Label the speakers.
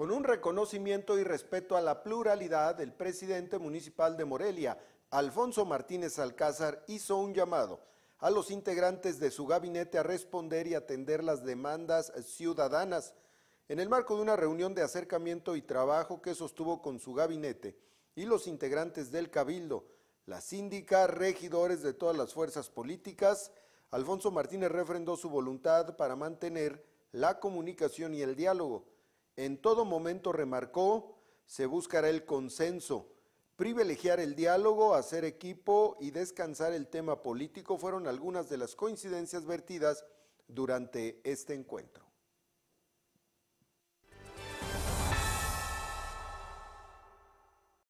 Speaker 1: con un reconocimiento y respeto a la pluralidad, el presidente municipal de Morelia, Alfonso Martínez Alcázar, hizo un llamado a los integrantes de su gabinete a responder y atender las demandas ciudadanas. En el marco de una reunión de acercamiento y trabajo que sostuvo con su gabinete y los integrantes del Cabildo, la síndica, regidores de todas las fuerzas políticas, Alfonso Martínez refrendó su voluntad para mantener la comunicación y el diálogo en todo momento remarcó, se buscará el consenso. Privilegiar el diálogo, hacer equipo y descansar el tema político fueron algunas de las coincidencias vertidas durante este encuentro.